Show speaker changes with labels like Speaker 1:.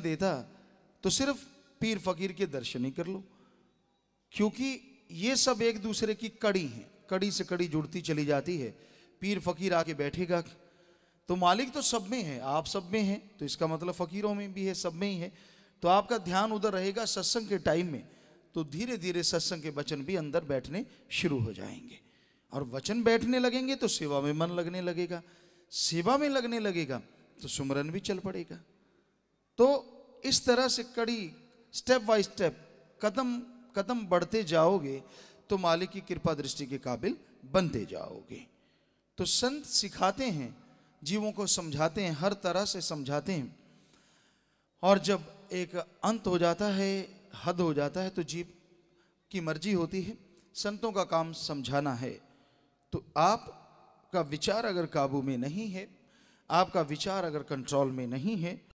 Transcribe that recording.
Speaker 1: देता तो सिर्फ पीर फकीर के दर्शन ही कर लो क्योंकि ये सब एक दूसरे की कड़ी है कड़ी से कड़ी जुड़ती चली जाती है पीर फकीर आके बैठेगा तो मालिक तो सब में है आप सब में है तो इसका मतलब फकीरों में भी है सब में ही है तो आपका ध्यान उधर रहेगा सत्संग के टाइम में तो धीरे धीरे सत्संग के वचन भी अंदर बैठने शुरू हो जाएंगे और वचन बैठने लगेंगे तो सेवा में मन लगने लगेगा सेवा में लगने लगेगा तो सुमरन भी चल पड़ेगा तो इस तरह से कड़ी स्टेप बाय स्टेप कदम कदम बढ़ते जाओगे तो मालिक की कृपा दृष्टि के काबिल बनते जाओगे तो संत सिखाते हैं जीवों को समझाते हैं हर तरह से समझाते हैं और जब एक अंत हो जाता है हद हो जाता है तो जीव की मर्जी होती है संतों का काम समझाना है तो आप का विचार अगर काबू में नहीं है आपका विचार अगर कंट्रोल में नहीं है